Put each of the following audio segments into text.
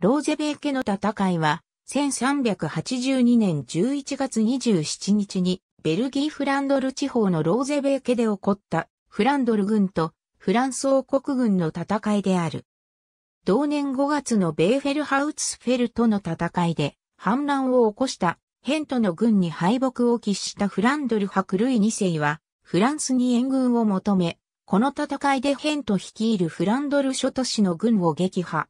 ローゼベー家の戦いは、1382年11月27日に、ベルギー・フランドル地方のローゼベー家で起こった、フランドル軍とフランス王国軍の戦いである。同年5月のベーフェルハウツフェルとの戦いで、反乱を起こした、ヘントの軍に敗北を喫したフランドル伯類二世は、フランスに援軍を求め、この戦いでヘント率いるフランドル諸都市の軍を撃破。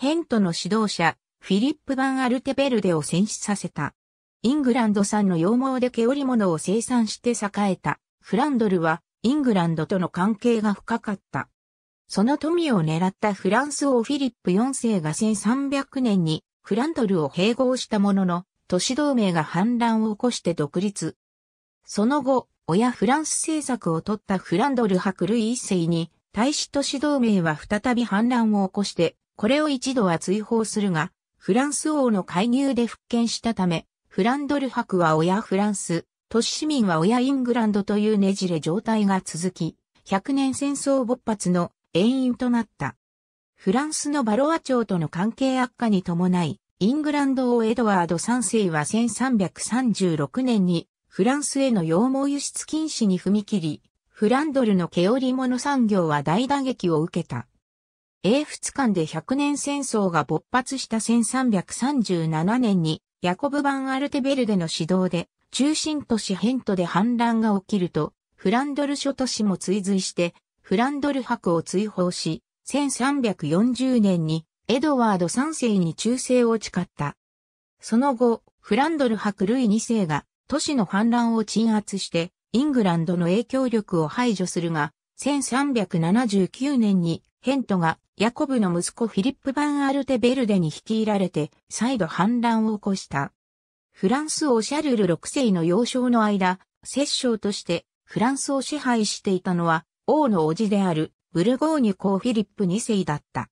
ヘントの指導者、フィリップ・バン・アルテベルデを戦死させた。イングランド産の羊毛で毛織物を生産して栄えた、フランドルは、イングランドとの関係が深かった。その富を狙ったフランス王フィリップ4世が1300年にフランドルを併合したものの、都市同盟が反乱を起こして独立。その後、親フランス政策を取ったフランドル伯類一世に、大使都市同盟は再び反乱を起こして、これを一度は追放するが、フランス王の介入で復権したため、フランドル博は親フランス、都市市民は親イングランドというねじれ状態が続き、100年戦争勃発の遠因となった。フランスのバロア朝との関係悪化に伴い、イングランド王エドワード3世は1336年にフランスへの羊毛輸出禁止に踏み切り、フランドルの毛織物産業は大打撃を受けた。英仏間で100年戦争が勃発した1337年に、ヤコブ・バン・アルテベルデの指導で、中心都市ヘントで反乱が起きると、フランドル諸都市も追随して、フランドル博を追放し、1340年にエドワード3世に忠誠を誓った。その後、フランドル博類2世が都市の反乱を鎮圧して、イングランドの影響力を排除するが、1379年にヘントがヤコブの息子フィリップ・バン・アルテ・ベルデに率いられて再度反乱を起こした。フランス王シャルル6世の幼少の間、摂政としてフランスを支配していたのは王の叔父であるブルゴーニュ公フィリップ2世だった。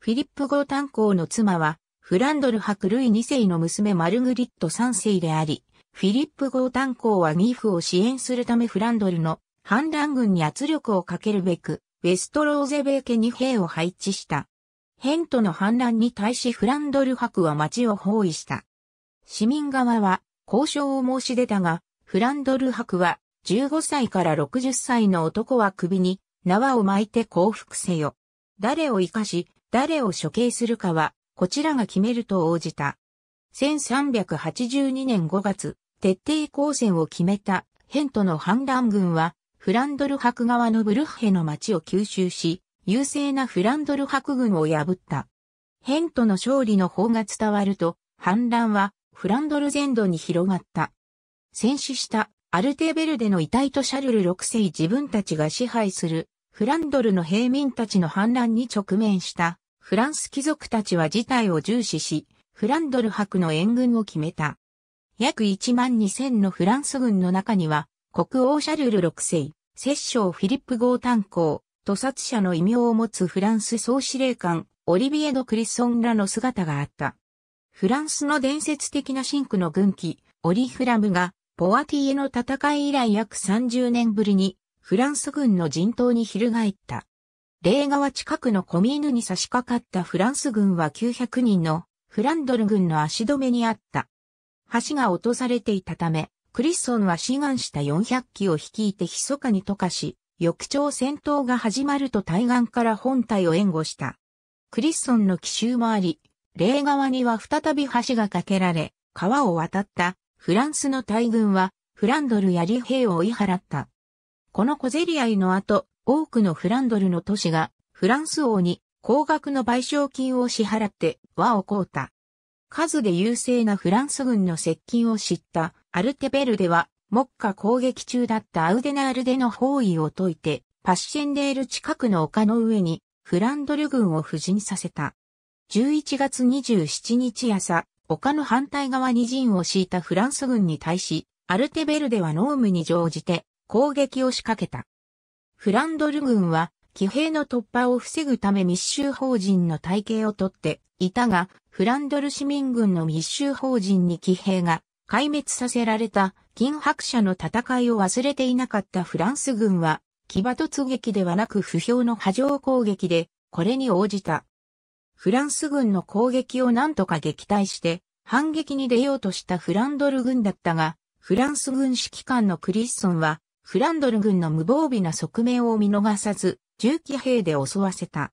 フィリップ号炭公の妻はフランドル博ルイ2世の娘マルグリット3世であり、フィリップ号炭公はニーフを支援するためフランドルの反乱軍に圧力をかけるべく、ウェストローゼベー家に兵を配置した。ヘントの反乱に対しフランドル博は町を包囲した。市民側は交渉を申し出たが、フランドル博は15歳から60歳の男は首に縄を巻いて降伏せよ。誰を生かし、誰を処刑するかは、こちらが決めると応じた。1382年5月、徹底抗戦を決めたヘントの反乱軍はフランドル博側のブルッヘの町を吸収し、優勢なフランドル博軍を破った。ヘントの勝利の方が伝わると、反乱はフランドル全土に広がった。戦死したアルテーベルデの遺体とシャルル6世自分たちが支配するフランドルの平民たちの反乱に直面したフランス貴族たちは事態を重視し、フランドル博の援軍を決めた。約1万2000のフランス軍の中には国王シャルル6世、摂政フィリップ号炭鉱、屠殺者の異名を持つフランス総司令官、オリビエド・クリソンらの姿があった。フランスの伝説的なシンクの軍旗、オリフラムが、ポアティエの戦い以来約30年ぶりに、フランス軍の陣頭に翻った。レー川近くのコミーヌに差し掛かったフランス軍は900人のフランドル軍の足止めにあった。橋が落とされていたため、クリッソンは志願した400機を率いて密かに溶かし、翌朝戦闘が始まると対岸から本体を援護した。クリッソンの奇襲もあり、霊側には再び橋が架けられ、川を渡ったフランスの大軍はフランドルやリ兵を追い払った。この小競り合いの後、多くのフランドルの都市がフランス王に高額の賠償金を支払って和をこうた。数で優勢なフランス軍の接近を知ったアルテベルデは、目下攻撃中だったアウデナールデの包囲を解いて、パッシェンデール近くの丘の上に、フランドル軍を布陣させた。11月27日朝、丘の反対側に陣を敷いたフランス軍に対し、アルテベルデはノームに乗じて攻撃を仕掛けた。フランドル軍は、騎兵の突破を防ぐため密集法人の体系をとっていたが、フランドル市民軍の密集法人に騎兵が壊滅させられた金白者の戦いを忘れていなかったフランス軍は、騎馬突撃ではなく不評の波状攻撃で、これに応じた。フランス軍の攻撃を何とか撃退して、反撃に出ようとしたフランドル軍だったが、フランス軍指揮官のクリスソンは、フランドル軍の無防備な側面を見逃さず、銃機兵で襲わせた。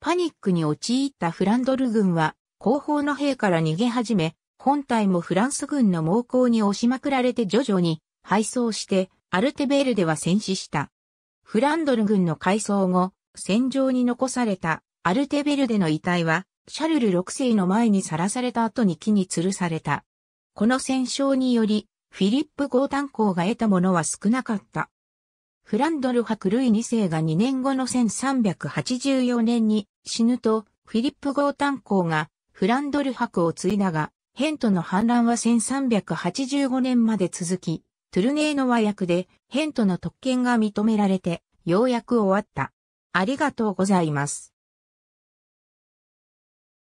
パニックに陥ったフランドル軍は、後方の兵から逃げ始め、本体もフランス軍の猛攻に押しまくられて徐々に敗走して、アルテベールでは戦死した。フランドル軍の改装後、戦場に残されたアルテベルデの遺体は、シャルル6世の前にさらされた後に木に吊るされた。この戦勝により、フィリップ号炭鉱が得たものは少なかった。フランドル博ルイ2世が2年後の1384年に死ぬと、フィリップ号炭鉱がフランドル博を継いだが、ヘントの反乱は1385年まで続き、トゥルネーの和訳でヘントの特権が認められて、ようやく終わった。ありがとうございます。